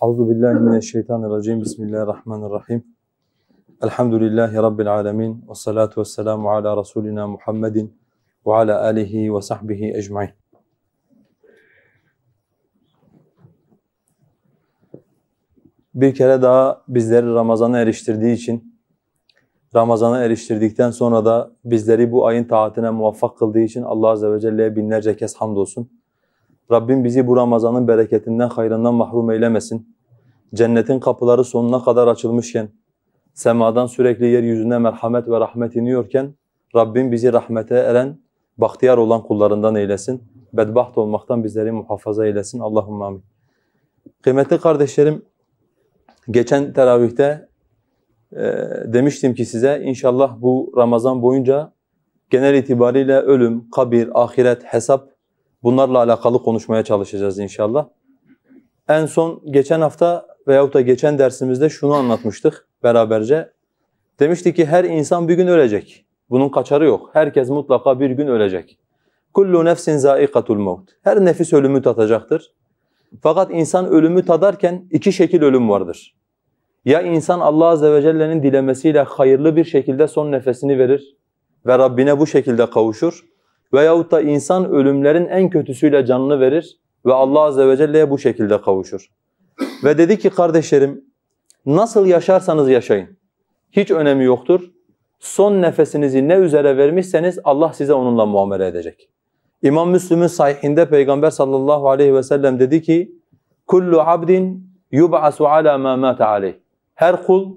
Auzu billahi mineşşeytanirracim. Bismillahirrahmanirrahim. Elhamdülillahi rabbil alamin ve salatu vesselamu ala rasulina Muhammedin ve ala alihi ve sahbihi ecmaîn. Bir kere daha bizleri Ramazan'a eriştirdiği için Ramazan'a eriştirdikten sonra da bizleri bu ayın taatine muvaffak kıldığı için Allah azze ve celle'ye binlerce kez hamdolsun. Rabbim bizi bu Ramazan'ın bereketinden, hayrından mahrum eylemesin. Cennetin kapıları sonuna kadar açılmışken, semadan sürekli yeryüzüne merhamet ve rahmet iniyorken, Rabbim bizi rahmete eren, bahtiyar olan kullarından eylesin. Bedbaht olmaktan bizleri muhafaza eylesin. Allahümme amin. Kıymetli kardeşlerim, geçen teravihte e, demiştim ki size inşallah bu Ramazan boyunca genel itibariyle ölüm, kabir, ahiret, hesap Bunlarla alakalı konuşmaya çalışacağız inşallah. En son geçen hafta veyahut da geçen dersimizde şunu anlatmıştık beraberce. Demiştik ki her insan bir gün ölecek. Bunun kaçarı yok. Herkes mutlaka bir gün ölecek. Kullu nefsin zaiqatul maut. Her nefis ölümü tatacaktır. Fakat insan ölümü tadarken iki şekil ölüm vardır. Ya insan Allah azze ve celle'nin dilemesiyle hayırlı bir şekilde son nefesini verir ve Rabbine bu şekilde kavuşur veyahut da insan ölümlerin en kötüsüyle canını verir ve Allah azze ve celle'ye bu şekilde kavuşur. Ve dedi ki kardeşlerim nasıl yaşarsanız yaşayın. Hiç önemi yoktur. Son nefesinizi ne üzere vermişseniz Allah size onunla muamele edecek. İmam Müslim'in sahihinde Peygamber sallallahu aleyhi ve sellem dedi ki kullu abdin yub'asu ala ma mata aleyh. Her kul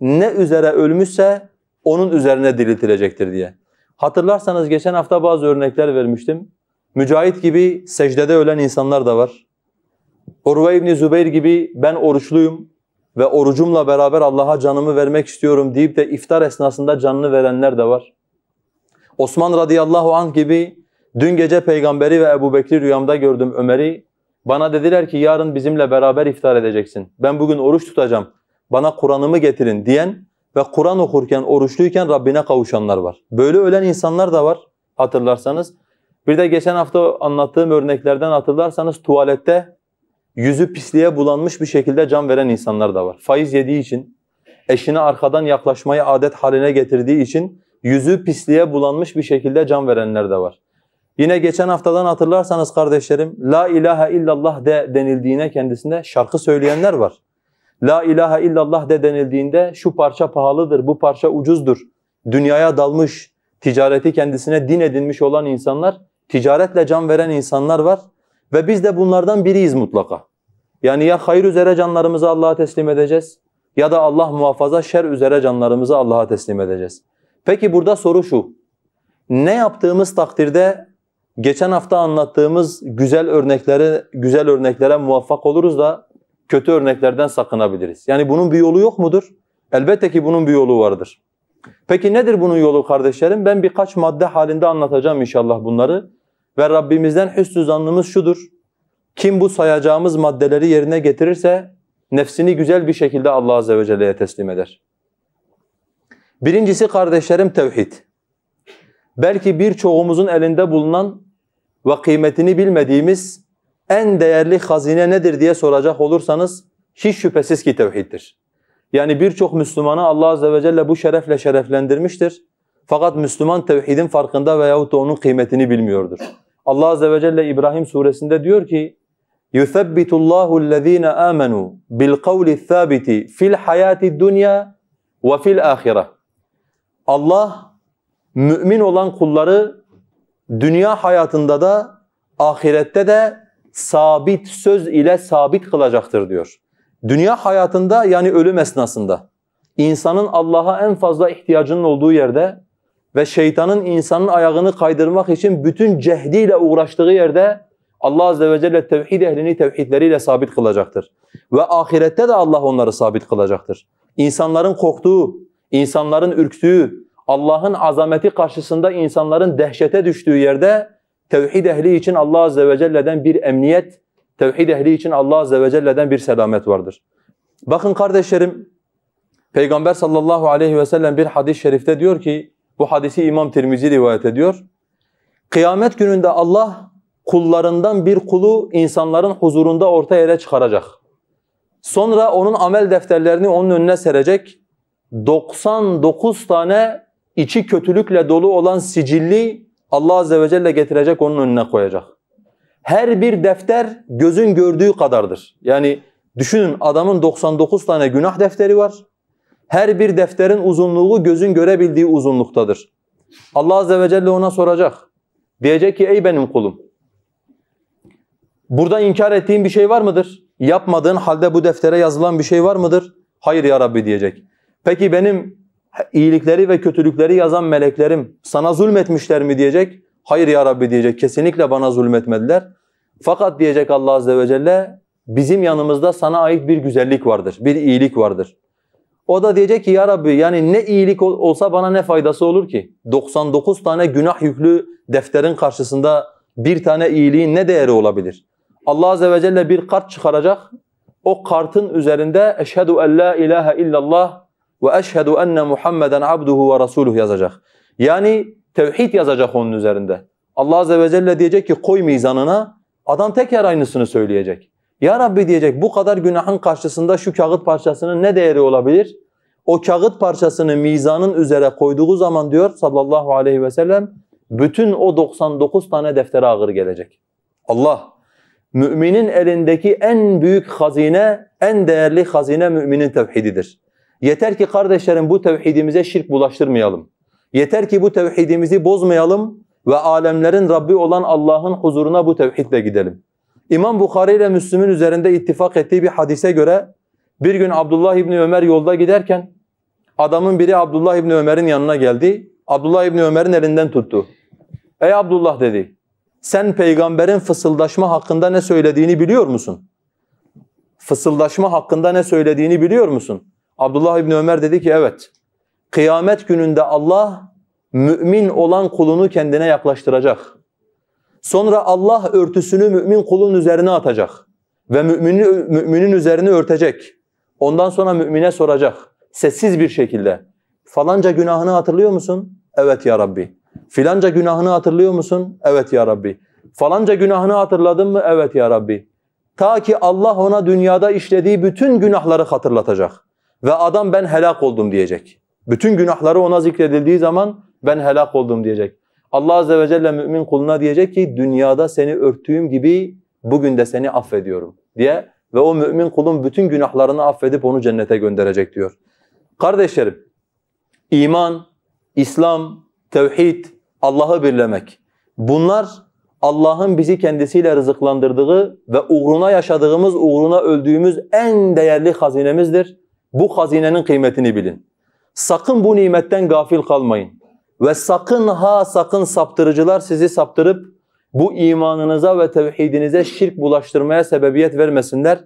ne üzere ölmüşse onun üzerine diriltilecektir diye. Hatırlarsanız geçen hafta bazı örnekler vermiştim. Mücahit gibi secdede ölen insanlar da var. Urve İbni Zübeyir gibi ben oruçluyum ve orucumla beraber Allah'a canımı vermek istiyorum deyip de iftar esnasında canını verenler de var. Osman radıyallahu anh gibi dün gece peygamberi ve Ebu Bekri rüyamda gördüm Ömer'i. Bana dediler ki yarın bizimle beraber iftar edeceksin. Ben bugün oruç tutacağım. Bana Kur'an'ımı getirin diyen ve Kur'an okurken, oruçluyken Rabbine kavuşanlar var. Böyle ölen insanlar da var hatırlarsanız. Bir de geçen hafta anlattığım örneklerden hatırlarsanız tuvalette yüzü pisliğe bulanmış bir şekilde can veren insanlar da var. Faiz yediği için, eşine arkadan yaklaşmayı adet haline getirdiği için yüzü pisliğe bulanmış bir şekilde can verenler de var. Yine geçen haftadan hatırlarsanız kardeşlerim, La ilahe illallah de denildiğine kendisinde şarkı söyleyenler var. La ilahe illallah de denildiğinde şu parça pahalıdır, bu parça ucuzdur. Dünyaya dalmış, ticareti kendisine din edinmiş olan insanlar, ticaretle can veren insanlar var. Ve biz de bunlardan biriyiz mutlaka. Yani ya hayır üzere canlarımızı Allah'a teslim edeceğiz ya da Allah muhafaza şer üzere canlarımızı Allah'a teslim edeceğiz. Peki burada soru şu. Ne yaptığımız takdirde geçen hafta anlattığımız güzel örnekleri güzel örneklere muvaffak oluruz da kötü örneklerden sakınabiliriz. Yani bunun bir yolu yok mudur? Elbette ki bunun bir yolu vardır. Peki nedir bunun yolu kardeşlerim? Ben birkaç madde halinde anlatacağım inşallah bunları. Ve Rabbimizden hüsnü zannımız şudur. Kim bu sayacağımız maddeleri yerine getirirse nefsini güzel bir şekilde Allah Azze ve Celle'ye teslim eder. Birincisi kardeşlerim tevhid. Belki birçoğumuzun elinde bulunan ve kıymetini bilmediğimiz en değerli hazine nedir diye soracak olursanız hiç şüphesiz ki tevhiddir. Yani birçok Müslümanı Allah azze ve celle bu şerefle şereflendirmiştir. Fakat Müslüman tevhidin farkında veyahut da onun kıymetini bilmiyordur. Allah azze ve celle İbrahim suresinde diyor ki: يُثَبِّتُ اللّٰهُ الَّذ۪ينَ آمَنُوا بِالْقَوْلِ الثَّابِتِ فِي الْحَيَاةِ الدُّنْيَا وَفِي الْآخِرَةِ Allah mümin olan kulları dünya hayatında da ahirette de sabit söz ile sabit kılacaktır diyor. Dünya hayatında yani ölüm esnasında insanın Allah'a en fazla ihtiyacının olduğu yerde ve şeytanın insanın ayağını kaydırmak için bütün cehdiyle uğraştığı yerde Allah azze ve celle tevhid ehlini tevhidleriyle sabit kılacaktır. Ve ahirette de Allah onları sabit kılacaktır. İnsanların korktuğu, insanların ürktüğü, Allah'ın azameti karşısında insanların dehşete düştüğü yerde tevhid ehli için Allah Azze ve Celle'den bir emniyet, tevhid ehli için Allah Azze ve Celle'den bir selamet vardır. Bakın kardeşlerim, Peygamber sallallahu aleyhi ve sellem bir hadis-i şerifte diyor ki, bu hadisi İmam Tirmizi rivayet ediyor. Kıyamet gününde Allah kullarından bir kulu insanların huzurunda orta yere çıkaracak. Sonra onun amel defterlerini onun önüne serecek. 99 tane içi kötülükle dolu olan sicilli Allah Azze ve Celle getirecek onun önüne koyacak. Her bir defter gözün gördüğü kadardır. Yani düşünün adamın 99 tane günah defteri var. Her bir defterin uzunluğu gözün görebildiği uzunluktadır. Allah Azze ve Celle ona soracak. Diyecek ki ey benim kulum. Burada inkar ettiğin bir şey var mıdır? Yapmadığın halde bu deftere yazılan bir şey var mıdır? Hayır ya Rabbi diyecek. Peki benim iyilikleri ve kötülükleri yazan meleklerim sana zulmetmişler mi diyecek? Hayır ya Rabbi diyecek. Kesinlikle bana zulmetmediler. Fakat diyecek Allah azze ve celle bizim yanımızda sana ait bir güzellik vardır, bir iyilik vardır. O da diyecek ki ya Rabbi yani ne iyilik olsa bana ne faydası olur ki? 99 tane günah yüklü defterin karşısında bir tane iyiliğin ne değeri olabilir? Allah azze ve celle bir kart çıkaracak. O kartın üzerinde eşhedü en la ilahe illallah ve eşhedü enne Muhammeden abduhu ve rasuluh yazacak. Yani tevhid yazacak onun üzerinde. Allah azze ve celle diyecek ki koy mizanına. Adam tekrar aynısını söyleyecek. Ya Rabbi diyecek bu kadar günahın karşısında şu kağıt parçasının ne değeri olabilir? O kağıt parçasını mizanın üzere koyduğu zaman diyor sallallahu aleyhi ve sellem bütün o 99 tane deftere ağır gelecek. Allah müminin elindeki en büyük hazine, en değerli hazine müminin tevhididir. Yeter ki kardeşlerim bu tevhidimize şirk bulaştırmayalım. Yeter ki bu tevhidimizi bozmayalım ve alemlerin Rabbi olan Allah'ın huzuruna bu tevhidle gidelim. İmam Bukhari ile Müslüm'ün üzerinde ittifak ettiği bir hadise göre bir gün Abdullah İbni Ömer yolda giderken adamın biri Abdullah İbni Ömer'in yanına geldi. Abdullah İbni Ömer'in elinden tuttu. Ey Abdullah dedi sen peygamberin fısıldaşma hakkında ne söylediğini biliyor musun? Fısıldaşma hakkında ne söylediğini biliyor musun? Abdullah İbni Ömer dedi ki evet kıyamet gününde Allah mümin olan kulunu kendine yaklaştıracak. Sonra Allah örtüsünü mümin kulun üzerine atacak ve müminin, müminin üzerini örtecek. Ondan sonra mümine soracak sessiz bir şekilde. Falanca günahını hatırlıyor musun? Evet ya Rabbi. Filanca günahını hatırlıyor musun? Evet ya Rabbi. Falanca günahını hatırladın mı? Evet ya Rabbi. Ta ki Allah ona dünyada işlediği bütün günahları hatırlatacak ve adam ben helak oldum diyecek. Bütün günahları ona zikredildiği zaman ben helak oldum diyecek. Allah azze ve celle mümin kuluna diyecek ki dünyada seni örttüğüm gibi bugün de seni affediyorum diye ve o mümin kulun bütün günahlarını affedip onu cennete gönderecek diyor. Kardeşlerim, iman, İslam, tevhid, Allah'ı birlemek. Bunlar Allah'ın bizi kendisiyle rızıklandırdığı ve uğruna yaşadığımız, uğruna öldüğümüz en değerli hazinemizdir. Bu hazinenin kıymetini bilin. Sakın bu nimetten gafil kalmayın. Ve sakın ha sakın saptırıcılar sizi saptırıp bu imanınıza ve tevhidinize şirk bulaştırmaya sebebiyet vermesinler.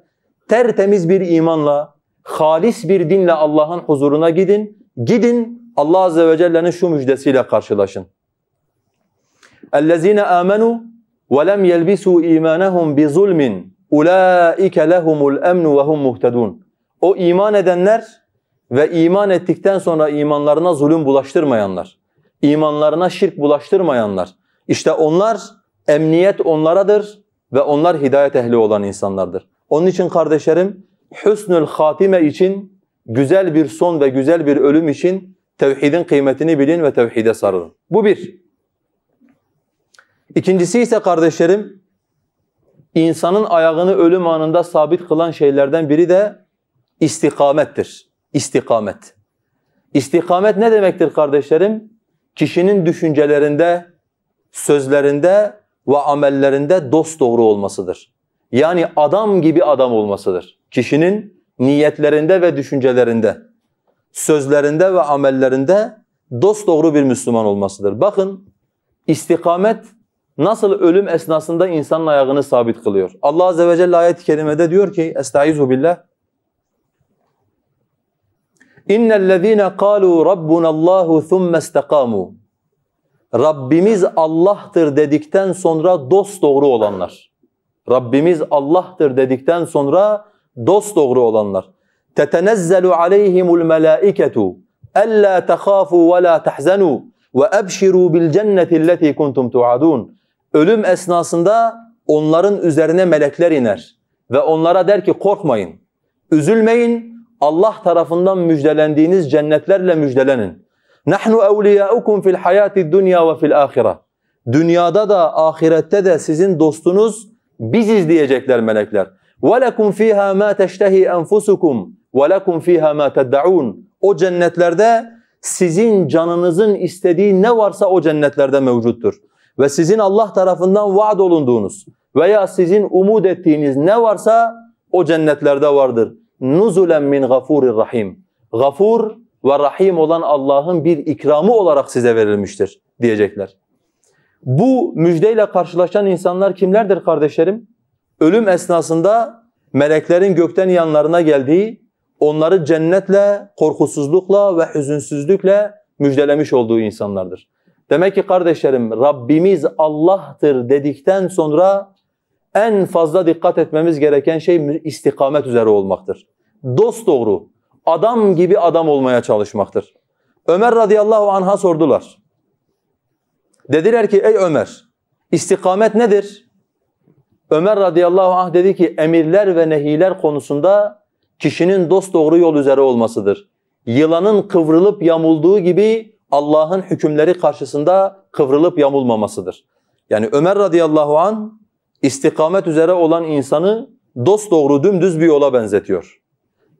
Tertemiz bir imanla, halis bir dinle Allah'ın huzuruna gidin. Gidin Allah Azze ve Celle'nin şu müjdesiyle karşılaşın. اَلَّذ۪ينَ آمَنُوا وَلَمْ يَلْبِسُوا اِيمَانَهُمْ بِظُلْمٍ اُولَٰئِكَ لَهُمُ الْاَمْنُ وَهُمْ مُهْتَدُونَ o iman edenler ve iman ettikten sonra imanlarına zulüm bulaştırmayanlar, imanlarına şirk bulaştırmayanlar. İşte onlar emniyet onlaradır ve onlar hidayet ehli olan insanlardır. Onun için kardeşlerim hüsnül hatime için güzel bir son ve güzel bir ölüm için tevhidin kıymetini bilin ve tevhide sarılın. Bu bir. İkincisi ise kardeşlerim insanın ayağını ölüm anında sabit kılan şeylerden biri de istikamettir. İstikamet. İstikamet ne demektir kardeşlerim? Kişinin düşüncelerinde, sözlerinde ve amellerinde dost doğru olmasıdır. Yani adam gibi adam olmasıdır. Kişinin niyetlerinde ve düşüncelerinde, sözlerinde ve amellerinde dost doğru bir Müslüman olmasıdır. Bakın istikamet nasıl ölüm esnasında insanın ayağını sabit kılıyor. Allah azze ve celle ayet-i kerimede diyor ki: "Estaizu billah" İnnellezîne kâlû rabbunallâhu thumme istekâmû. Rabbimiz Allah'tır dedikten sonra dost doğru olanlar. Rabbimiz Allah'tır dedikten sonra dost doğru olanlar. Tetenezzelu aleyhimul melâiketu ella tahâfû ve lâ tahzenû ve ebşirû bil cenneti lletî kuntum tuadûn. Ölüm esnasında onların üzerine melekler iner ve onlara der ki korkmayın, üzülmeyin, Allah tarafından müjdelendiğiniz cennetlerle müjdelenin. Nahnu evliyaukum fil hayati dunya ve fil ahireh. Dünyada da ahirette de sizin dostunuz biziz diyecekler melekler. وَلَكُمْ ف۪يهَا مَا تَشْتَه۪ي أَنْفُسُكُمْ وَلَكُمْ ف۪يهَا ma تَدَّعُونَ O cennetlerde sizin canınızın istediği ne varsa o cennetlerde mevcuttur. Ve sizin Allah tarafından vaad olunduğunuz veya sizin umut ettiğiniz ne varsa o cennetlerde vardır nuzulen min gafurir rahim. Gafur ve rahim olan Allah'ın bir ikramı olarak size verilmiştir diyecekler. Bu müjdeyle karşılaşan insanlar kimlerdir kardeşlerim? Ölüm esnasında meleklerin gökten yanlarına geldiği, onları cennetle, korkusuzlukla ve hüzünsüzlükle müjdelemiş olduğu insanlardır. Demek ki kardeşlerim Rabbimiz Allah'tır dedikten sonra en fazla dikkat etmemiz gereken şey istikamet üzere olmaktır. Dost doğru, adam gibi adam olmaya çalışmaktır. Ömer radıyallahu anh'a sordular. Dediler ki ey Ömer istikamet nedir? Ömer radıyallahu anh dedi ki emirler ve nehiler konusunda kişinin dost doğru yol üzere olmasıdır. Yılanın kıvrılıp yamulduğu gibi Allah'ın hükümleri karşısında kıvrılıp yamulmamasıdır. Yani Ömer radıyallahu an istikamet üzere olan insanı dost dosdoğru dümdüz bir yola benzetiyor.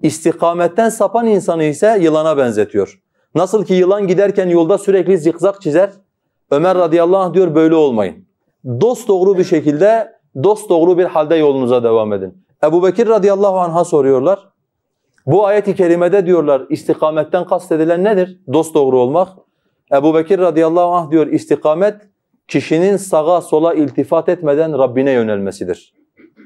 İstikametten sapan insanı ise yılana benzetiyor. Nasıl ki yılan giderken yolda sürekli zikzak çizer. Ömer radıyallahu anh diyor böyle olmayın. Dost doğru bir şekilde, dost doğru bir halde yolunuza devam edin. Ebu Bekir radıyallahu anh'a soruyorlar. Bu ayet-i kerimede diyorlar istikametten kastedilen nedir? Dost doğru olmak. Ebu Bekir radıyallahu anh diyor istikamet kişinin sağa sola iltifat etmeden Rabbine yönelmesidir.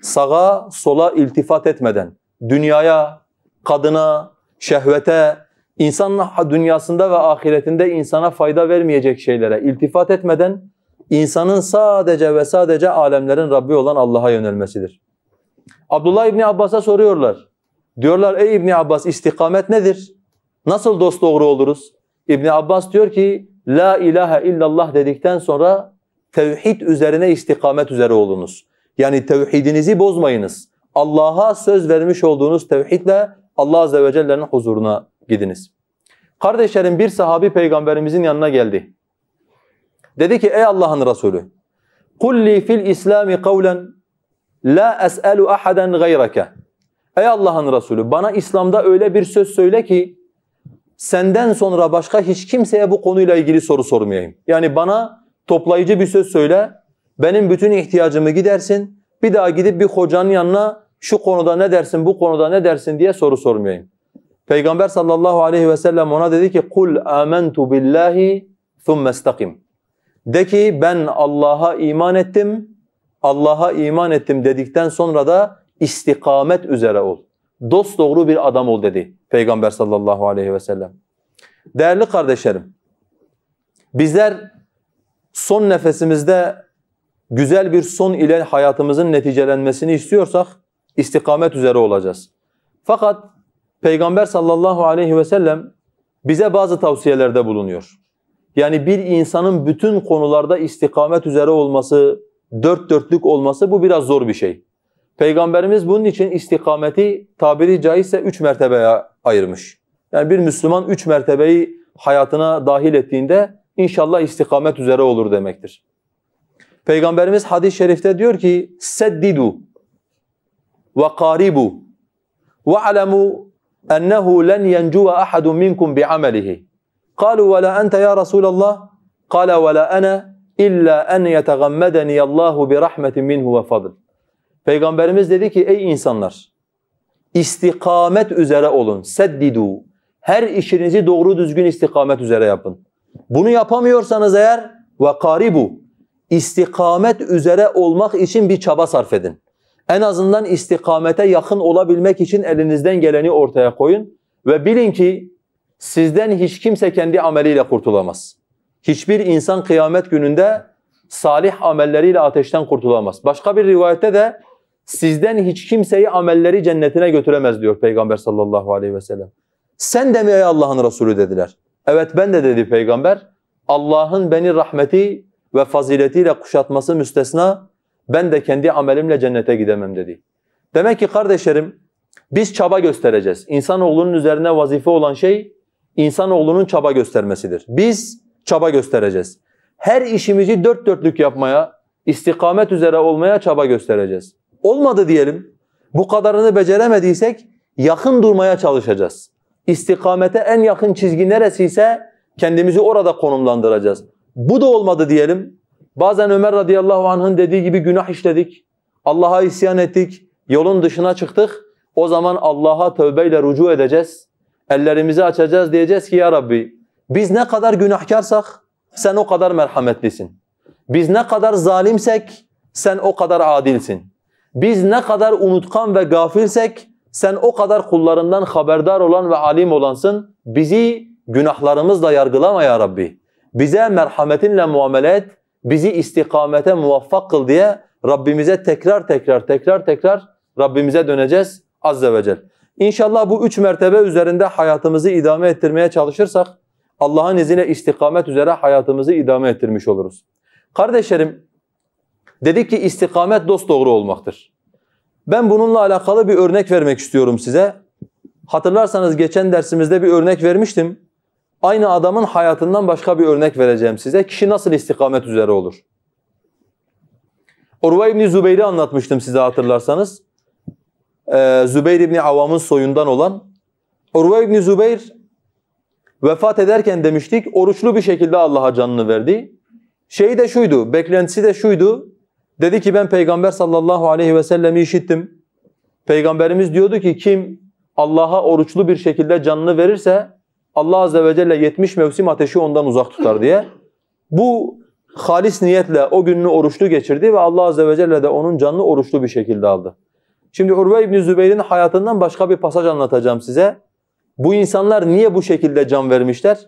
Sağa sola iltifat etmeden dünyaya, kadına, şehvete, insan dünyasında ve ahiretinde insana fayda vermeyecek şeylere iltifat etmeden insanın sadece ve sadece alemlerin Rabbi olan Allah'a yönelmesidir. Abdullah İbni Abbas'a soruyorlar. Diyorlar ey İbni Abbas istikamet nedir? Nasıl dost doğru oluruz? İbni Abbas diyor ki La ilahe illallah dedikten sonra tevhid üzerine istikamet üzere olunuz. Yani tevhidinizi bozmayınız. Allah'a söz vermiş olduğunuz tevhidle Allah azze ve celle'nin huzuruna gidiniz. Kardeşlerim bir sahabi peygamberimizin yanına geldi. Dedi ki ey Allah'ın Resulü kulli fil İslami kavlen la es'elu ahaden gayrake. Ey Allah'ın Resulü bana İslam'da öyle bir söz söyle ki senden sonra başka hiç kimseye bu konuyla ilgili soru sormayayım. Yani bana toplayıcı bir söz söyle, benim bütün ihtiyacımı gidersin, bir daha gidip bir hocanın yanına şu konuda ne dersin, bu konuda ne dersin diye soru sormayayım. Peygamber sallallahu aleyhi ve sellem ona dedi ki kul amentu billahi thumma istakim. De ki ben Allah'a iman ettim. Allah'a iman ettim dedikten sonra da istikamet üzere ol. Dost doğru bir adam ol dedi Peygamber sallallahu aleyhi ve sellem. Değerli kardeşlerim, bizler son nefesimizde güzel bir son ile hayatımızın neticelenmesini istiyorsak istikamet üzere olacağız. Fakat Peygamber sallallahu aleyhi ve sellem bize bazı tavsiyelerde bulunuyor. Yani bir insanın bütün konularda istikamet üzere olması, dört dörtlük olması bu biraz zor bir şey. Peygamberimiz bunun için istikameti tabiri caizse üç mertebeye ayırmış. Yani bir Müslüman üç mertebeyi hayatına dahil ettiğinde inşallah istikamet üzere olur demektir. Peygamberimiz hadis-i şerifte diyor ki seddidu ve qaribu ve alemu ennehu len yencuva ahadun minkum bi amelihi. Kalu ve la ente ya Resulallah. Kale ve la ana illa en yetegammedeni Allahu bi rahmetin minhu ve fadl. Peygamberimiz dedi ki ey insanlar istikamet üzere olun. Seddidu. Her işinizi doğru düzgün istikamet üzere yapın. Bunu yapamıyorsanız eğer ve karibu istikamet üzere olmak için bir çaba sarf edin. En azından istikamete yakın olabilmek için elinizden geleni ortaya koyun ve bilin ki sizden hiç kimse kendi ameliyle kurtulamaz. Hiçbir insan kıyamet gününde salih amelleriyle ateşten kurtulamaz. Başka bir rivayette de Sizden hiç kimseyi amelleri cennetine götüremez diyor Peygamber sallallahu aleyhi ve sellem. Sen de mi ey Allah'ın Resulü dediler. Evet ben de dedi Peygamber. Allah'ın beni rahmeti ve faziletiyle kuşatması müstesna ben de kendi amelimle cennete gidemem dedi. Demek ki kardeşlerim biz çaba göstereceğiz. İnsanoğlunun üzerine vazife olan şey insanoğlunun çaba göstermesidir. Biz çaba göstereceğiz. Her işimizi dört dörtlük yapmaya, istikamet üzere olmaya çaba göstereceğiz. Olmadı diyelim. Bu kadarını beceremediysek yakın durmaya çalışacağız. İstikamete en yakın çizgi neresiyse kendimizi orada konumlandıracağız. Bu da olmadı diyelim. Bazen Ömer radıyallahu anh'ın dediği gibi günah işledik. Allah'a isyan ettik. Yolun dışına çıktık. O zaman Allah'a tövbeyle rucu edeceğiz. Ellerimizi açacağız diyeceğiz ki ya Rabbi biz ne kadar günahkarsak sen o kadar merhametlisin. Biz ne kadar zalimsek sen o kadar adilsin. Biz ne kadar unutkan ve gafilsek sen o kadar kullarından haberdar olan ve alim olansın. Bizi günahlarımızla yargılama ya Rabbi. Bize merhametinle muamele et. Bizi istikamete muvaffak kıl diye Rabbimize tekrar tekrar tekrar tekrar Rabbimize döneceğiz azze ve cel. İnşallah bu üç mertebe üzerinde hayatımızı idame ettirmeye çalışırsak Allah'ın izniyle istikamet üzere hayatımızı idame ettirmiş oluruz. Kardeşlerim Dedik ki istikamet dost doğru olmaktır. Ben bununla alakalı bir örnek vermek istiyorum size. Hatırlarsanız geçen dersimizde bir örnek vermiştim. Aynı adamın hayatından başka bir örnek vereceğim size. Kişi nasıl istikamet üzere olur? Urva İbni Zübeyir'i anlatmıştım size hatırlarsanız. Ee, Zübeyir İbni Avam'ın soyundan olan. Urva İbni Zübeyir vefat ederken demiştik oruçlu bir şekilde Allah'a canını verdi. Şeyi de şuydu, beklentisi de şuydu. Dedi ki ben Peygamber sallallahu aleyhi ve sellemi işittim. Peygamberimiz diyordu ki kim Allah'a oruçlu bir şekilde canını verirse Allah azze ve celle 70 mevsim ateşi ondan uzak tutar diye. Bu halis niyetle o gününü oruçlu geçirdi ve Allah azze ve celle de onun canını oruçlu bir şekilde aldı. Şimdi Urve İbn Zübeyr'in hayatından başka bir pasaj anlatacağım size. Bu insanlar niye bu şekilde can vermişler?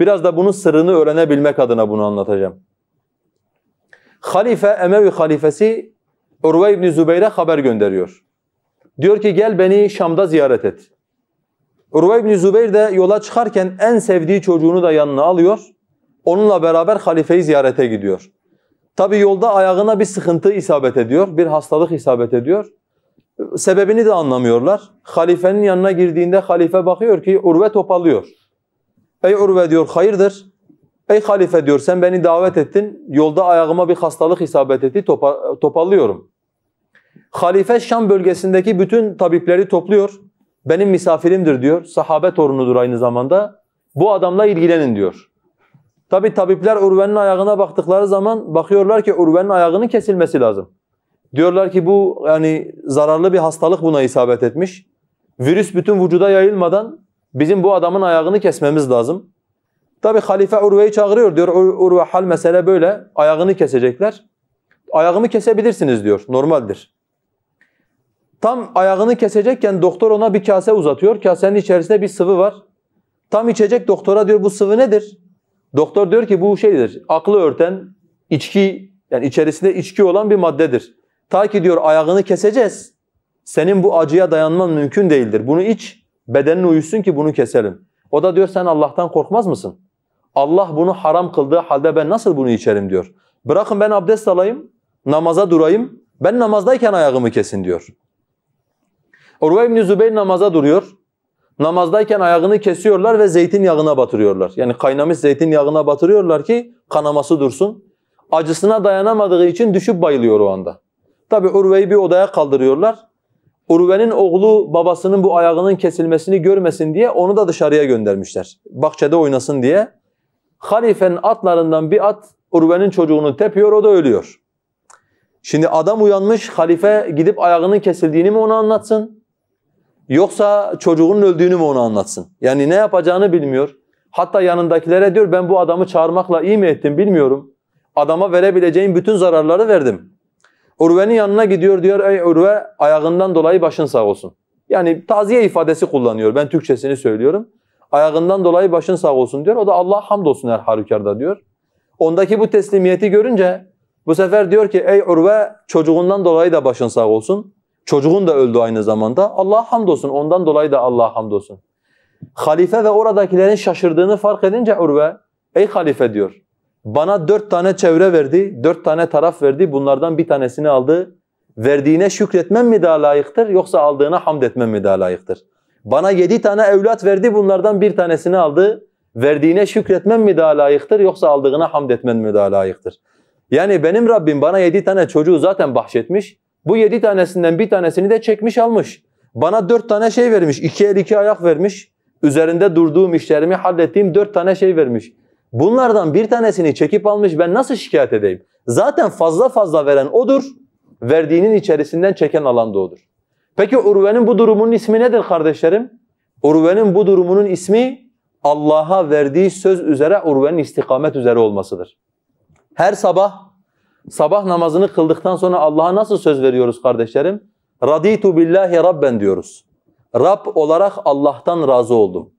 Biraz da bunun sırrını öğrenebilmek adına bunu anlatacağım. Halife, Emevi halifesi Urve İbni Zübeyir'e haber gönderiyor. Diyor ki gel beni Şam'da ziyaret et. Urve İbni Zübeyir de yola çıkarken en sevdiği çocuğunu da yanına alıyor. Onunla beraber halifeyi ziyarete gidiyor. Tabi yolda ayağına bir sıkıntı isabet ediyor, bir hastalık isabet ediyor. Sebebini de anlamıyorlar. Halifenin yanına girdiğinde halife bakıyor ki Urve topalıyor. Ey Urve diyor hayırdır? Ey halife diyor sen beni davet ettin, yolda ayağıma bir hastalık isabet etti, topa, toparlıyorum. Halife Şam bölgesindeki bütün tabipleri topluyor. Benim misafirimdir diyor, sahabe torunudur aynı zamanda. Bu adamla ilgilenin diyor. Tabi tabipler Urve'nin ayağına baktıkları zaman bakıyorlar ki Urve'nin ayağının kesilmesi lazım. Diyorlar ki bu yani zararlı bir hastalık buna isabet etmiş. Virüs bütün vücuda yayılmadan bizim bu adamın ayağını kesmemiz lazım. Tabi halife Urve'yi çağırıyor diyor Urve hal mesele böyle ayağını kesecekler. Ayağımı kesebilirsiniz diyor normaldir. Tam ayağını kesecekken doktor ona bir kase uzatıyor. Kasenin içerisinde bir sıvı var. Tam içecek doktora diyor bu sıvı nedir? Doktor diyor ki bu şeydir. Aklı örten içki yani içerisinde içki olan bir maddedir. Ta ki diyor ayağını keseceğiz. Senin bu acıya dayanman mümkün değildir. Bunu iç bedenin uyusun ki bunu keselim. O da diyor sen Allah'tan korkmaz mısın? Allah bunu haram kıldığı halde ben nasıl bunu içerim diyor. Bırakın ben abdest alayım, namaza durayım, ben namazdayken ayağımı kesin diyor. Urve İbn Zübeyir namaza duruyor. Namazdayken ayağını kesiyorlar ve zeytinyağına batırıyorlar. Yani kaynamış zeytinyağına batırıyorlar ki kanaması dursun. Acısına dayanamadığı için düşüp bayılıyor o anda. Tabi Urve'yi bir odaya kaldırıyorlar. Urve'nin oğlu babasının bu ayağının kesilmesini görmesin diye onu da dışarıya göndermişler. Bahçede oynasın diye. Halifenin atlarından bir at Urve'nin çocuğunu tepiyor o da ölüyor. Şimdi adam uyanmış halife gidip ayağının kesildiğini mi ona anlatsın? Yoksa çocuğunun öldüğünü mü ona anlatsın? Yani ne yapacağını bilmiyor. Hatta yanındakilere diyor ben bu adamı çağırmakla iyi mi ettim bilmiyorum. Adama verebileceğim bütün zararları verdim. Urve'nin yanına gidiyor diyor ey Urve ayağından dolayı başın sağ olsun. Yani taziye ifadesi kullanıyor ben Türkçesini söylüyorum. Ayağından dolayı başın sağ olsun diyor. O da Allah hamdolsun her halükarda diyor. Ondaki bu teslimiyeti görünce bu sefer diyor ki ey Urve çocuğundan dolayı da başın sağ olsun. Çocuğun da öldü aynı zamanda. Allah hamdolsun ondan dolayı da Allah hamdolsun. Halife ve oradakilerin şaşırdığını fark edince Urve ey halife diyor. Bana dört tane çevre verdi, dört tane taraf verdi. Bunlardan bir tanesini aldı. Verdiğine şükretmem mi daha layıktır yoksa aldığına hamd etmem mi daha layıktır? Bana yedi tane evlat verdi bunlardan bir tanesini aldı. Verdiğine şükretmem mi daha layıktır yoksa aldığına hamd etmen mi daha layıktır? Yani benim Rabbim bana yedi tane çocuğu zaten bahşetmiş. Bu yedi tanesinden bir tanesini de çekmiş almış. Bana dört tane şey vermiş. iki el iki ayak vermiş. Üzerinde durduğum işlerimi hallettiğim dört tane şey vermiş. Bunlardan bir tanesini çekip almış ben nasıl şikayet edeyim? Zaten fazla fazla veren odur. Verdiğinin içerisinden çeken alan da odur. Peki Urve'nin bu durumunun ismi nedir kardeşlerim? Urve'nin bu durumunun ismi Allah'a verdiği söz üzere Urve'nin istikamet üzere olmasıdır. Her sabah sabah namazını kıldıktan sonra Allah'a nasıl söz veriyoruz kardeşlerim? Raditu billahi rabben diyoruz. Rab olarak Allah'tan razı oldum.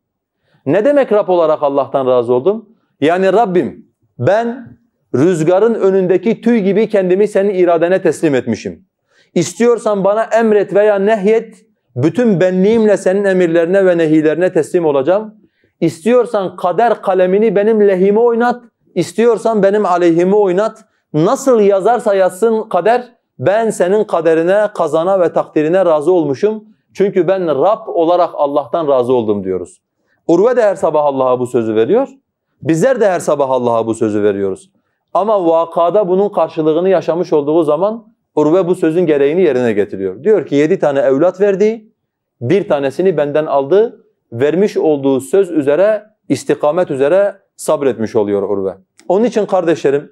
Ne demek Rab olarak Allah'tan razı oldum? Yani Rabbim ben rüzgarın önündeki tüy gibi kendimi senin iradene teslim etmişim. İstiyorsan bana emret veya nehyet, bütün benliğimle senin emirlerine ve nehilerine teslim olacağım. İstiyorsan kader kalemini benim lehime oynat, istiyorsan benim aleyhime oynat. Nasıl yazarsa yazsın kader, ben senin kaderine, kazana ve takdirine razı olmuşum. Çünkü ben Rab olarak Allah'tan razı oldum diyoruz. Urve de her sabah Allah'a bu sözü veriyor. Bizler de her sabah Allah'a bu sözü veriyoruz. Ama vakada bunun karşılığını yaşamış olduğu zaman Urve bu sözün gereğini yerine getiriyor. Diyor ki yedi tane evlat verdi, bir tanesini benden aldı. Vermiş olduğu söz üzere, istikamet üzere sabretmiş oluyor Urve. Onun için kardeşlerim,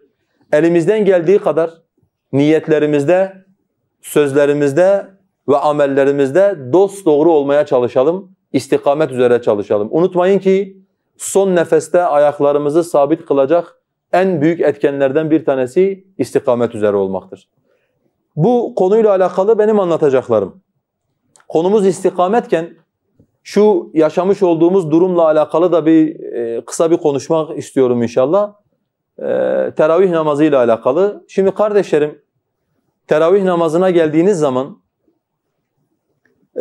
elimizden geldiği kadar niyetlerimizde, sözlerimizde ve amellerimizde dost doğru olmaya çalışalım, istikamet üzere çalışalım. Unutmayın ki son nefeste ayaklarımızı sabit kılacak en büyük etkenlerden bir tanesi istikamet üzere olmaktır. Bu konuyla alakalı benim anlatacaklarım. Konumuz istikametken şu yaşamış olduğumuz durumla alakalı da bir e, kısa bir konuşmak istiyorum inşallah. E, teravih namazıyla alakalı. Şimdi kardeşlerim teravih namazına geldiğiniz zaman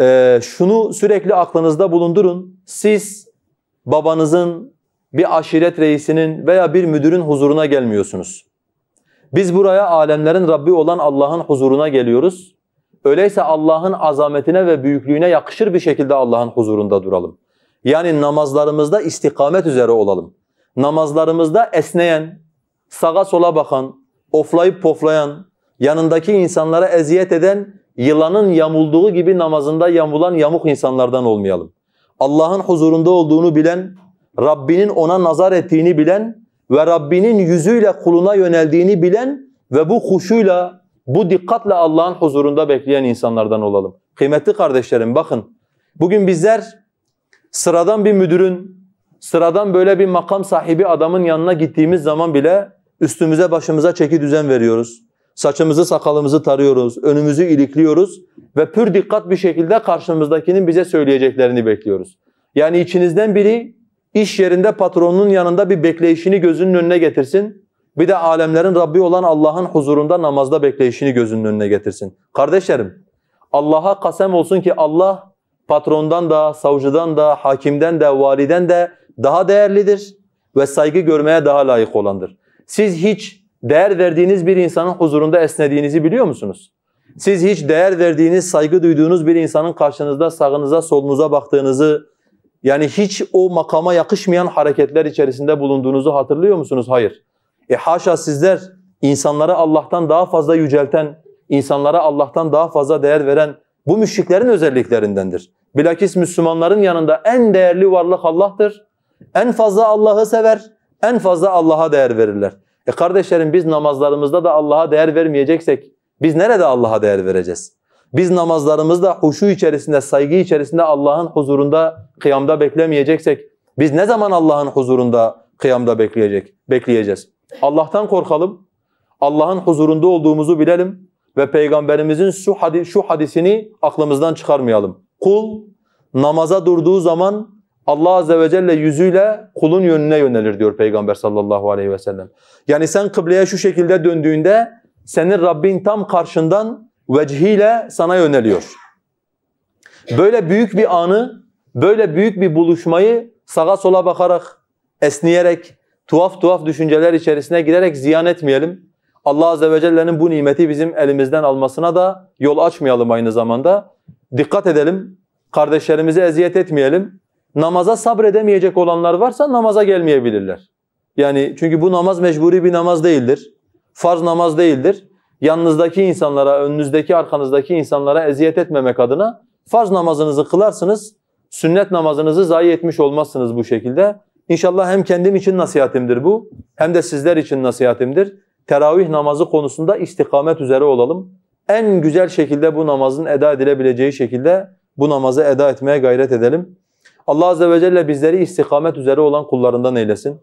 e, şunu sürekli aklınızda bulundurun. Siz babanızın, bir aşiret reisinin veya bir müdürün huzuruna gelmiyorsunuz. Biz buraya alemlerin Rabbi olan Allah'ın huzuruna geliyoruz. Öyleyse Allah'ın azametine ve büyüklüğüne yakışır bir şekilde Allah'ın huzurunda duralım. Yani namazlarımızda istikamet üzere olalım. Namazlarımızda esneyen, sağa sola bakan, oflayıp poflayan, yanındaki insanlara eziyet eden, yılanın yamulduğu gibi namazında yamulan yamuk insanlardan olmayalım. Allah'ın huzurunda olduğunu bilen, Rabbinin ona nazar ettiğini bilen ve Rabbinin yüzüyle kuluna yöneldiğini bilen ve bu huşuyla, bu dikkatle Allah'ın huzurunda bekleyen insanlardan olalım. Kıymetli kardeşlerim bakın, bugün bizler sıradan bir müdürün, sıradan böyle bir makam sahibi adamın yanına gittiğimiz zaman bile üstümüze başımıza çeki düzen veriyoruz. Saçımızı sakalımızı tarıyoruz, önümüzü ilikliyoruz ve pür dikkat bir şekilde karşımızdakinin bize söyleyeceklerini bekliyoruz. Yani içinizden biri İş yerinde patronunun yanında bir bekleyişini gözünün önüne getirsin. Bir de alemlerin Rabbi olan Allah'ın huzurunda namazda bekleyişini gözünün önüne getirsin. Kardeşlerim, Allah'a kasem olsun ki Allah patrondan da, savcıdan da, hakimden de, validen de daha değerlidir ve saygı görmeye daha layık olandır. Siz hiç değer verdiğiniz bir insanın huzurunda esnediğinizi biliyor musunuz? Siz hiç değer verdiğiniz, saygı duyduğunuz bir insanın karşınızda, sağınıza, solunuza baktığınızı yani hiç o makama yakışmayan hareketler içerisinde bulunduğunuzu hatırlıyor musunuz? Hayır. E haşa sizler insanları Allah'tan daha fazla yücelten, insanlara Allah'tan daha fazla değer veren bu müşriklerin özelliklerindendir. Bilakis Müslümanların yanında en değerli varlık Allah'tır. En fazla Allah'ı sever, en fazla Allah'a değer verirler. E kardeşlerim biz namazlarımızda da Allah'a değer vermeyeceksek biz nerede Allah'a değer vereceğiz? Biz namazlarımızda huşu içerisinde, saygı içerisinde Allah'ın huzurunda kıyamda beklemeyeceksek biz ne zaman Allah'ın huzurunda kıyamda bekleyecek, bekleyeceğiz? Allah'tan korkalım. Allah'ın huzurunda olduğumuzu bilelim ve peygamberimizin şu hadis şu hadisini aklımızdan çıkarmayalım. Kul namaza durduğu zaman Allah azze ve celle yüzüyle kulun yönüne yönelir diyor peygamber sallallahu aleyhi ve sellem. Yani sen kıbleye şu şekilde döndüğünde senin Rabbin tam karşından vecihiyle sana yöneliyor. Böyle büyük bir anı, böyle büyük bir buluşmayı sağa sola bakarak, esniyerek, tuhaf tuhaf düşünceler içerisine girerek ziyan etmeyelim. Allah Azze ve Celle'nin bu nimeti bizim elimizden almasına da yol açmayalım aynı zamanda. Dikkat edelim, kardeşlerimize eziyet etmeyelim. Namaza sabredemeyecek olanlar varsa namaza gelmeyebilirler. Yani çünkü bu namaz mecburi bir namaz değildir. Farz namaz değildir. Yanınızdaki insanlara, önünüzdeki, arkanızdaki insanlara eziyet etmemek adına farz namazınızı kılarsınız. Sünnet namazınızı zayi etmiş olmazsınız bu şekilde. İnşallah hem kendim için nasihatimdir bu hem de sizler için nasihatimdir. Teravih namazı konusunda istikamet üzere olalım. En güzel şekilde bu namazın eda edilebileceği şekilde bu namazı eda etmeye gayret edelim. Allah azze ve celle bizleri istikamet üzere olan kullarından eylesin.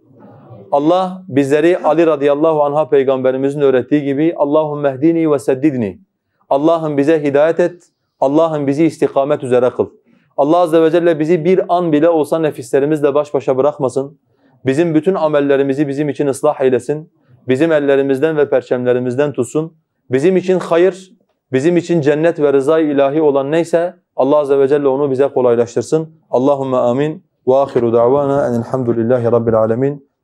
Allah bizleri Ali radıyallahu anha peygamberimizin öğrettiği gibi Allahümme ehdini ve seddidni. Allah'ım bize hidayet et, Allah'ım bizi istikamet üzere kıl. Allah azze ve celle bizi bir an bile olsa nefislerimizle baş başa bırakmasın. Bizim bütün amellerimizi bizim için ıslah eylesin. Bizim ellerimizden ve perçemlerimizden tutsun. Bizim için hayır, bizim için cennet ve rıza ilahi olan neyse Allah azze ve celle onu bize kolaylaştırsın. Allahümme amin. وآخر دعوانا أن الحمد لله رب